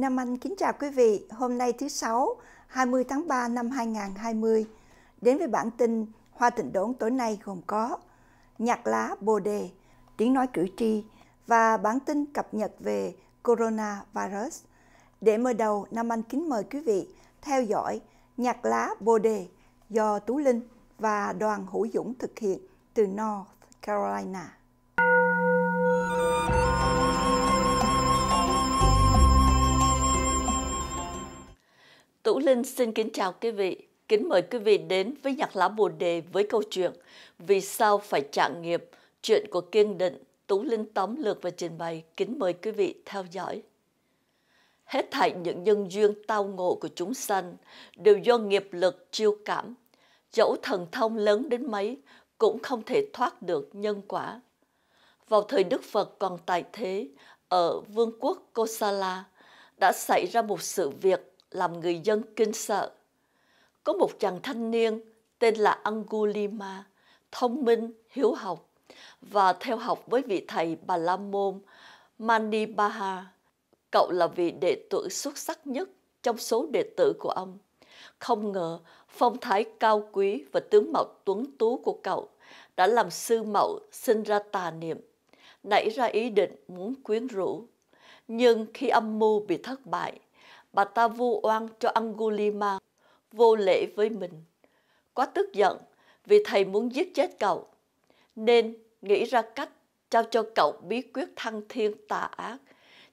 Nam Anh kính chào quý vị. Hôm nay thứ Sáu, 20 tháng 3 năm 2020. Đến với bản tin Hoa Tịnh Đốn tối nay gồm có nhạc lá bồ đề, tiếng nói cử tri và bản tin cập nhật về coronavirus. Để mở đầu, Nam Anh kính mời quý vị theo dõi nhạc lá bồ đề do Tú Linh và đoàn Hữu Dũng thực hiện từ North Carolina. Linh xin kính chào quý vị. Kính mời quý vị đến với nhạc lá bồ đề với câu chuyện Vì sao phải trạng nghiệp, chuyện của kiên định, Tú Linh tóm lược và trình bày. Kính mời quý vị theo dõi. Hết thảy những nhân duyên tao ngộ của chúng sanh đều do nghiệp lực chiêu cảm. Dẫu thần thông lớn đến mấy cũng không thể thoát được nhân quả. Vào thời Đức Phật còn tại thế, ở vương quốc Kosala, đã xảy ra một sự việc làm người dân kinh sợ. Có một chàng thanh niên tên là Angulima, thông minh, hiếu học và theo học với vị thầy Bà La Môn Mani Cậu là vị đệ tử xuất sắc nhất trong số đệ tử của ông. Không ngờ phong thái cao quý và tướng mạo tuấn tú của cậu đã làm sư mẫu sinh ra tà niệm, nảy ra ý định muốn quyến rũ. Nhưng khi âm mưu bị thất bại, bà ta vu oan cho Angulima vô lễ với mình. Quá tức giận vì thầy muốn giết chết cậu, nên nghĩ ra cách trao cho cậu bí quyết thăng thiên tà ác.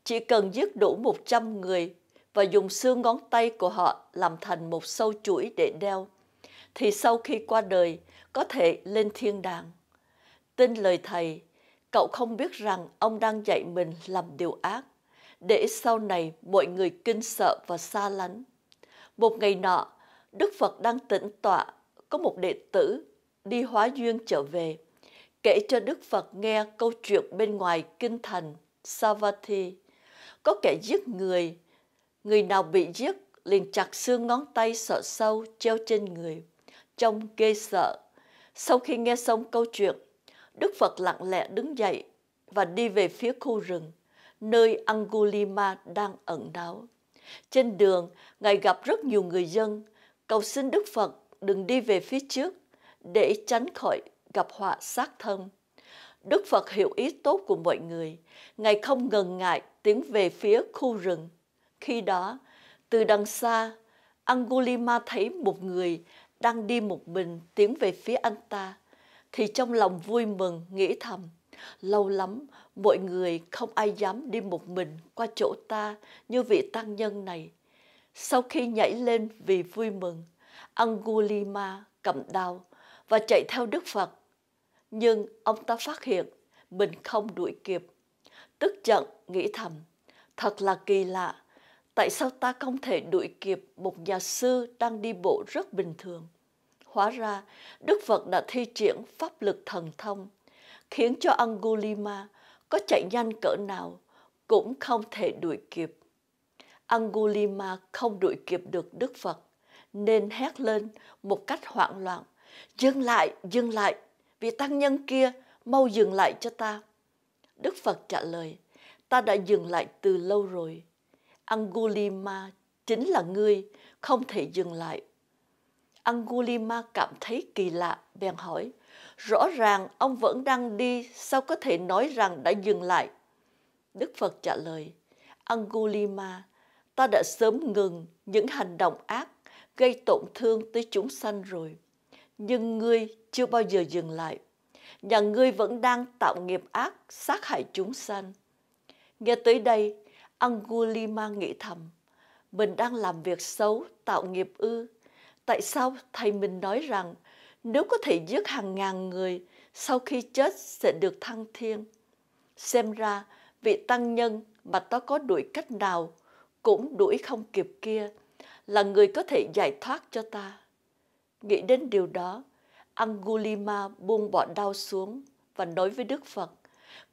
Chỉ cần giết đủ 100 người và dùng xương ngón tay của họ làm thành một sâu chuỗi để đeo, thì sau khi qua đời có thể lên thiên đàng. Tin lời thầy, cậu không biết rằng ông đang dạy mình làm điều ác để sau này mọi người kinh sợ và xa lánh. Một ngày nọ, Đức Phật đang tĩnh tọa, có một đệ tử đi hóa duyên trở về, kể cho Đức Phật nghe câu chuyện bên ngoài kinh thành Savatthi. Có kẻ giết người, người nào bị giết liền chặt xương ngón tay sợ sâu treo trên người, trông ghê sợ. Sau khi nghe xong câu chuyện, Đức Phật lặng lẽ đứng dậy và đi về phía khu rừng nơi Angulima đang ẩn náu. Trên đường, Ngài gặp rất nhiều người dân, cầu xin Đức Phật đừng đi về phía trước để tránh khỏi gặp họa sát thân. Đức Phật hiểu ý tốt của mọi người, Ngài không ngần ngại tiến về phía khu rừng. Khi đó, từ đằng xa, Angulima thấy một người đang đi một mình tiến về phía anh ta, thì trong lòng vui mừng nghĩ thầm, lâu lắm mọi người không ai dám đi một mình qua chỗ ta như vị tăng nhân này. Sau khi nhảy lên vì vui mừng, Angulima cầm đao và chạy theo Đức Phật. Nhưng ông ta phát hiện mình không đuổi kịp. Tức giận nghĩ thầm, thật là kỳ lạ, tại sao ta không thể đuổi kịp một nhà sư đang đi bộ rất bình thường? Hóa ra, Đức Phật đã thi triển pháp lực thần thông, khiến cho Angulima có chạy nhanh cỡ nào cũng không thể đuổi kịp. Angulima không đuổi kịp được Đức Phật, nên hét lên một cách hoảng loạn. Dừng lại, dừng lại, vì tăng nhân kia mau dừng lại cho ta. Đức Phật trả lời, ta đã dừng lại từ lâu rồi. Angulima chính là ngươi, không thể dừng lại. Angulima cảm thấy kỳ lạ, bèn hỏi, Rõ ràng ông vẫn đang đi, sao có thể nói rằng đã dừng lại? Đức Phật trả lời, Angulima, ta đã sớm ngừng những hành động ác gây tổn thương tới chúng sanh rồi. Nhưng ngươi chưa bao giờ dừng lại. Nhà ngươi vẫn đang tạo nghiệp ác, sát hại chúng sanh. Nghe tới đây, Angulima nghĩ thầm, mình đang làm việc xấu, tạo nghiệp ư. Tại sao thầy mình nói rằng nếu có thể giết hàng ngàn người sau khi chết sẽ được thăng thiên. Xem ra vị tăng nhân mà ta có đuổi cách nào cũng đuổi không kịp kia là người có thể giải thoát cho ta. Nghĩ đến điều đó, Angulima buông bỏ đau xuống và nói với Đức Phật,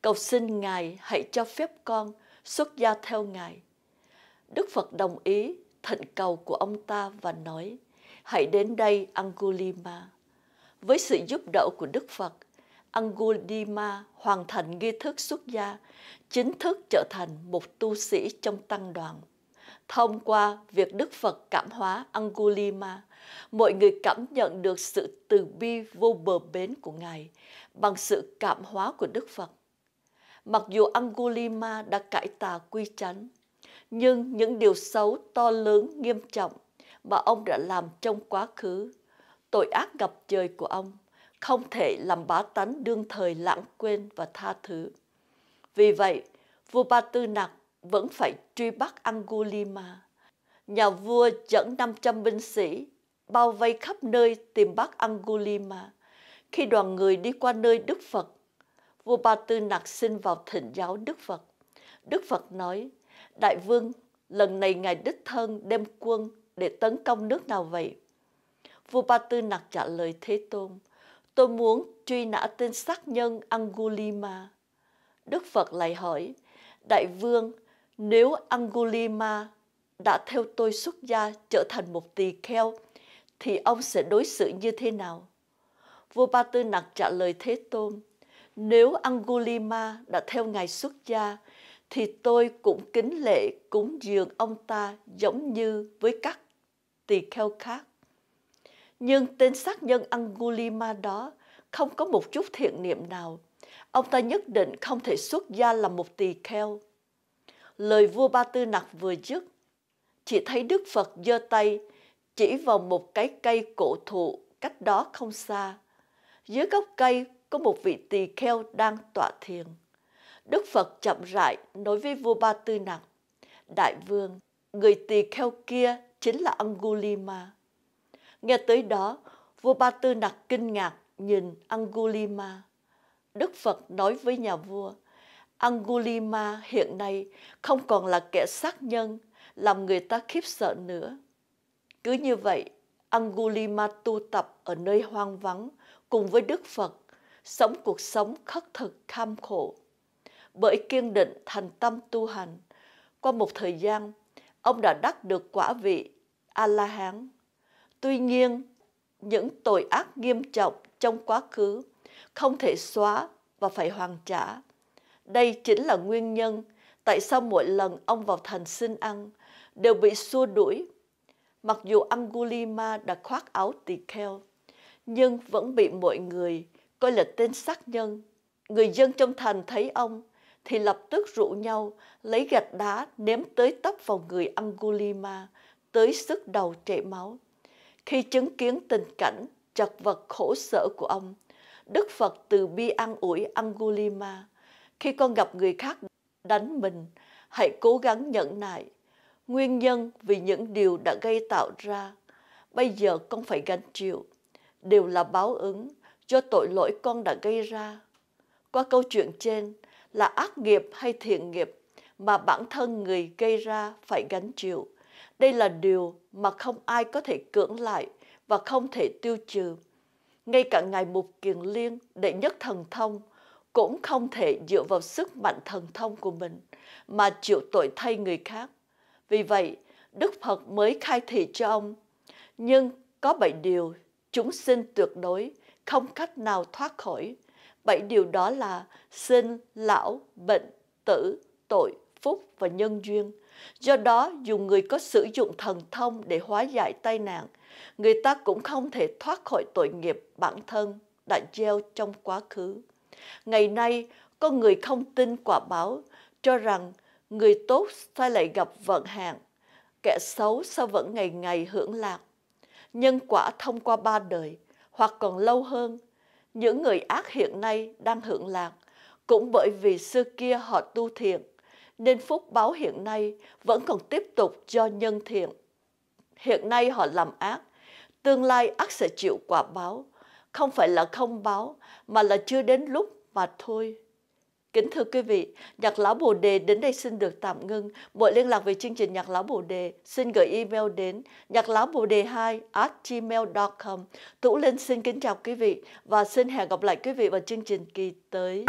cầu xin Ngài hãy cho phép con xuất gia theo Ngài. Đức Phật đồng ý thận cầu của ông ta và nói, hãy đến đây Angulima với sự giúp đỡ của Đức Phật, Angulima hoàn thành nghi thức xuất gia, chính thức trở thành một tu sĩ trong tăng đoàn. Thông qua việc Đức Phật cảm hóa Angulima, mọi người cảm nhận được sự từ bi vô bờ bến của Ngài bằng sự cảm hóa của Đức Phật. Mặc dù Angulima đã cải tà quy chánh, nhưng những điều xấu to lớn nghiêm trọng mà ông đã làm trong quá khứ tội ác gặp trời của ông không thể làm bá tánh đương thời lãng quên và tha thứ. Vì vậy, vua Ba Tư Nặc vẫn phải truy bắt Angulima. Nhà vua dẫn 500 binh sĩ bao vây khắp nơi tìm bắt Angulima. Khi đoàn người đi qua nơi Đức Phật, vua Ba Tư Nặc xin vào thỉnh giáo Đức Phật. Đức Phật nói, Đại vương, lần này ngài đích thân đem quân để tấn công nước nào vậy? vua Ba Tư nặc trả lời Thế Tôn, tôi muốn truy nã tên sát nhân Angulima. Đức Phật lại hỏi, Đại vương, nếu Angulima đã theo tôi xuất gia trở thành một tỳ kheo, thì ông sẽ đối xử như thế nào? Vua Ba Tư Nặc trả lời Thế Tôn, nếu Angulima đã theo ngài xuất gia, thì tôi cũng kính lệ cúng dường ông ta giống như với các tỳ kheo khác. Nhưng tên sát nhân Angulima đó không có một chút thiện niệm nào. Ông ta nhất định không thể xuất gia làm một tỳ kheo. Lời vua Ba Tư Nặc vừa dứt, chỉ thấy Đức Phật giơ tay chỉ vào một cái cây cổ thụ cách đó không xa. Dưới gốc cây có một vị tỳ kheo đang tọa thiền. Đức Phật chậm rãi nói với vua Ba Tư Nặc, Đại vương, người tỳ kheo kia chính là Angulima. Nghe tới đó, vua Ba Tư Nặc kinh ngạc nhìn Angulima. Đức Phật nói với nhà vua, Angulima hiện nay không còn là kẻ sát nhân, làm người ta khiếp sợ nữa. Cứ như vậy, Angulima tu tập ở nơi hoang vắng cùng với Đức Phật, sống cuộc sống khất thực kham khổ. Bởi kiên định thành tâm tu hành, qua một thời gian, ông đã đắc được quả vị A-la-hán. Tuy nhiên, những tội ác nghiêm trọng trong quá khứ không thể xóa và phải hoàn trả. Đây chính là nguyên nhân tại sao mỗi lần ông vào thành xin ăn đều bị xua đuổi. Mặc dù Angulima đã khoác áo tỳ kheo, nhưng vẫn bị mọi người coi là tên sát nhân. Người dân trong thành thấy ông thì lập tức rủ nhau lấy gạch đá ném tới tấp vào người Angulima tới sức đầu chảy máu. Khi chứng kiến tình cảnh chật vật khổ sở của ông, Đức Phật từ bi an ủi Angulima. Khi con gặp người khác đánh mình, hãy cố gắng nhẫn nại. Nguyên nhân vì những điều đã gây tạo ra, bây giờ con phải gánh chịu. Đều là báo ứng cho tội lỗi con đã gây ra. Qua câu chuyện trên là ác nghiệp hay thiện nghiệp mà bản thân người gây ra phải gánh chịu. Đây là điều mà không ai có thể cưỡng lại và không thể tiêu trừ. Ngay cả Ngài Mục Kiền Liên, đệ nhất thần thông, cũng không thể dựa vào sức mạnh thần thông của mình mà chịu tội thay người khác. Vì vậy, Đức Phật mới khai thị cho ông. Nhưng có bảy điều chúng sinh tuyệt đối không cách nào thoát khỏi. Bảy điều đó là sinh, lão, bệnh, tử, tội, phúc và nhân duyên. Do đó, dù người có sử dụng thần thông để hóa giải tai nạn, người ta cũng không thể thoát khỏi tội nghiệp bản thân đã gieo trong quá khứ. Ngày nay, có người không tin quả báo, cho rằng người tốt sai lại gặp vận hạn, kẻ xấu sao vẫn ngày ngày hưởng lạc. Nhân quả thông qua ba đời, hoặc còn lâu hơn, những người ác hiện nay đang hưởng lạc, cũng bởi vì xưa kia họ tu thiện nên phúc báo hiện nay vẫn còn tiếp tục cho nhân thiện. Hiện nay họ làm ác, tương lai ác sẽ chịu quả báo, không phải là không báo mà là chưa đến lúc mà thôi. Kính thưa quý vị, Nhạc Lão Bồ Đề đến đây xin được tạm ngưng. Mọi liên lạc về chương trình Nhạc Lão Bồ Đề xin gửi email đến nhạc lão bồ đề 2 at gmail.com. Tủ Linh xin kính chào quý vị và xin hẹn gặp lại quý vị vào chương trình kỳ tới.